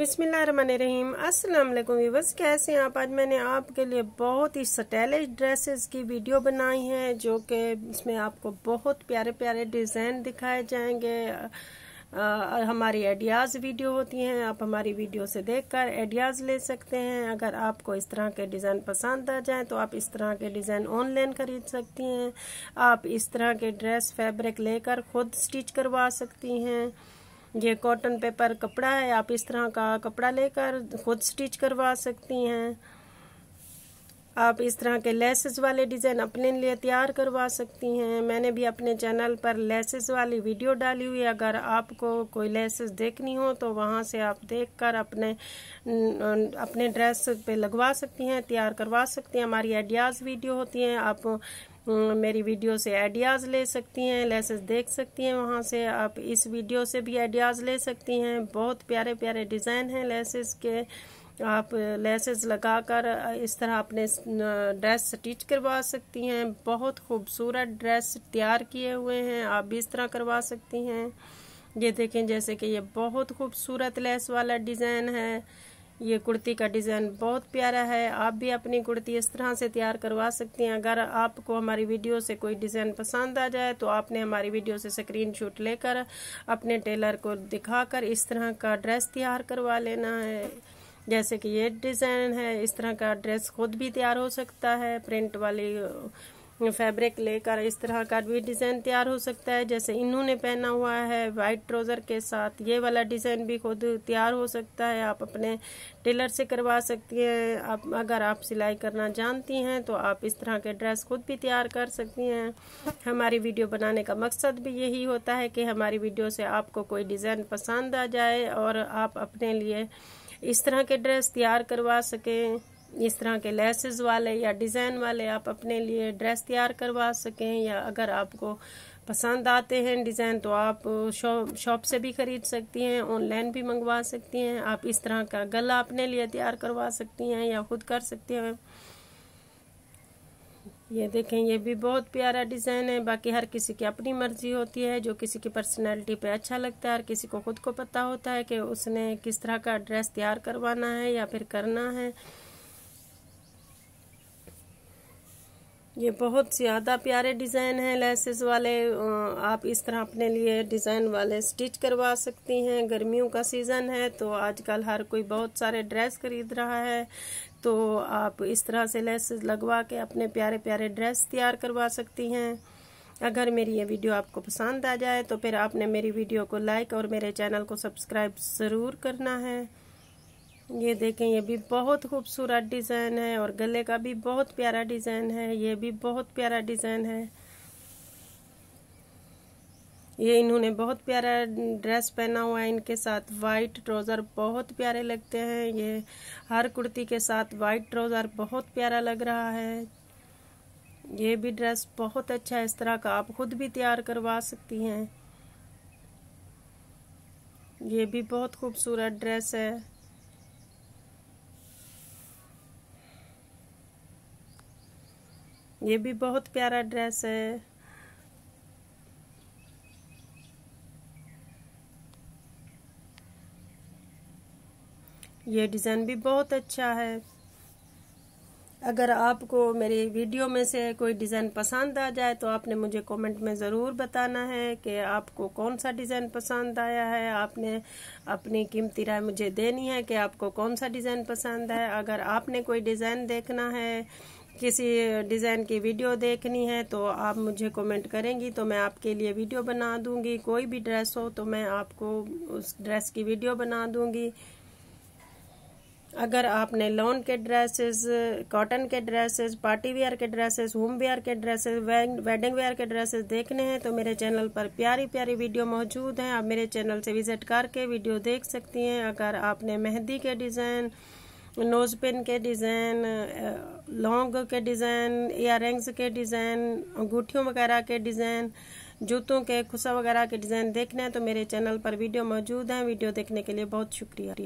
रहीम अस्सलाम वालेकुम वीवर्स कैसे हैं आप आज मैंने आपके लिए बहुत ही स्टाइलिश ड्रेसेस की वीडियो बनाई है जो कि इसमें आपको बहुत प्यारे प्यारे डिज़ाइन दिखाए जाएंगे आ, हमारी आइडियाज़ वीडियो होती हैं आप हमारी वीडियो से देखकर आइडियाज़ ले सकते हैं अगर आपको इस तरह के डिज़ाइन पसंद आ जाए तो आप इस तरह के डिज़ाइन ऑनलाइन खरीद सकती हैं आप इस तरह के ड्रेस फैब्रिक लेकर खुद स्टिच करवा सकती हैं ये कॉटन पेपर कपड़ा है आप इस तरह का कपड़ा लेकर खुद स्टिच करवा सकती हैं आप इस तरह के लेसेस वाले डिज़ाइन अपने लिए तैयार करवा सकती हैं मैंने भी अपने चैनल पर लेसेस वाली वीडियो डाली हुई है अगर आपको कोई लेसेस देखनी हो तो वहाँ से आप देखकर अपने अपने ड्रेस पे लगवा सकती हैं तैयार करवा सकती हैं हमारी आइडियाज़ वीडियो होती हैं आप मेरी वीडियो से आइडियाज़ ले सकती हैं लेसेस देख सकती हैं वहाँ से आप इस वीडियो से भी आइडियाज़ ले सकती हैं बहुत प्यारे प्यारे डिज़ाइन हैं लेसेस के आप लेसेस लगाकर इस तरह अपने ड्रेस स्टिच करवा सकती हैं बहुत खूबसूरत ड्रेस तैयार किए हुए हैं आप भी इस तरह करवा सकती हैं ये देखें जैसे कि ये बहुत खूबसूरत लेस वाला डिज़ाइन है ये कुर्ती का डिज़ाइन बहुत प्यारा है आप भी अपनी कुर्ती इस तरह से तैयार करवा सकती हैं अगर आपको हमारी वीडियो से कोई डिज़ाइन पसंद आ जाए तो आपने हमारी वीडियो से स्क्रीनशॉट लेकर अपने टेलर को दिखाकर इस तरह का ड्रेस तैयार करवा लेना है जैसे कि ये डिज़ाइन है इस तरह का ड्रेस खुद भी तैयार हो सकता है प्रिंट वाली फैब्रिक लेकर इस तरह का भी डिज़ाइन तैयार हो सकता है जैसे इन्होंने पहना हुआ है वाइट ट्राउज़र के साथ ये वाला डिज़ाइन भी खुद तैयार हो सकता है आप अपने टेलर से करवा सकती हैं आप अगर आप सिलाई करना जानती हैं तो आप इस तरह के ड्रेस खुद भी तैयार कर सकती हैं हमारी वीडियो बनाने का मकसद भी यही होता है कि हमारी वीडियो से आपको कोई डिज़ाइन पसंद आ जाए और आप अपने लिए इस तरह के ड्रेस तैयार करवा सकें इस तरह के लेसेस वाले या डिज़ाइन वाले आप अपने लिए ड्रेस तैयार करवा सकें या अगर आपको पसंद आते हैं डिज़ाइन तो आप शॉप से भी ख़रीद सकती हैं ऑनलाइन भी मंगवा सकती हैं आप इस तरह का गला अपने लिए तैयार करवा सकती हैं या खुद कर सकती हैं ये देखें ये भी बहुत प्यारा डिज़ाइन है बाकी हर किसी की अपनी मर्ज़ी होती है जो किसी की पर्सनैलिटी पे अच्छा लगता है हर किसी को खुद को पता होता है कि उसने किस तरह का ड्रेस तैयार करवाना है या फिर करना है ये बहुत ज़्यादा प्यारे डिज़ाइन हैं लेसेस वाले आप इस तरह अपने लिए डिज़ाइन वाले स्टिच करवा सकती हैं गर्मियों का सीज़न है तो आजकल हर कोई बहुत सारे ड्रेस खरीद रहा है तो आप इस तरह से लेसेस लगवा के अपने प्यारे प्यारे ड्रेस तैयार करवा सकती हैं अगर मेरी ये वीडियो आपको पसंद आ जाए तो फिर आपने मेरी वीडियो को लाइक और मेरे चैनल को सब्सक्राइब ज़रूर करना है ये देखें ये भी बहुत खूबसूरत डिज़ाइन है और गले का भी बहुत प्यारा डिज़ाइन है ये भी बहुत प्यारा डिज़ाइन है ये इन्होंने बहुत प्यारा ड्रेस पहना हुआ है इनके साथ वाइट ट्राउज़र बहुत प्यारे लगते हैं ये हर कुर्ती के साथ वाइट ट्राउज़र बहुत प्यारा लग रहा है ये भी ड्रेस बहुत अच्छा है इस तरह का आप खुद भी तैयार करवा सकती हैं ये भी बहुत खूबसूरत ड्रेस है ये भी बहुत प्यारा ड्रेस है ये डिज़ाइन भी बहुत अच्छा है अगर आपको मेरी वीडियो में से कोई डिज़ाइन पसंद आ जाए तो आपने मुझे कमेंट में ज़रूर बताना है कि आपको कौन सा डिज़ाइन पसंद आया है आपने अपनी कीमती राय मुझे देनी है कि आपको कौन सा डिज़ाइन पसंद है अगर आपने कोई डिज़ाइन देखना है किसी डिज़ाइन की वीडियो देखनी है तो आप मुझे कमेंट करेंगी तो मैं आपके लिए वीडियो बना दूंगी कोई भी ड्रेस हो तो मैं आपको उस ड्रेस की वीडियो बना दूंगी अगर आपने लॉन के ड्रेसेस कॉटन के ड्रेसेस पार्टी वेयर के ड्रेसेस होम वेयर के ड्रेसेस वेडिंग वेयर के ड्रेसेस देखने हैं तो मेरे चैनल पर प्यारी प्यारी वीडियो मौजूद हैं आप मेरे चैनल से विजिट करके वीडियो देख सकती हैं अगर आपने मेहंदी के डिज़ाइन नोज़ पिन के डिज़ाइन लॉन्ग के डिज़ाइन इयर के डिज़ाइन अंगूठियों वगैरह के डिज़ाइन जूतों के खुसा वगैरह के डिज़ाइन देखने हैं तो मेरे चैनल पर वीडियो मौजूद हैं वीडियो देखने के लिए बहुत शुक्रिया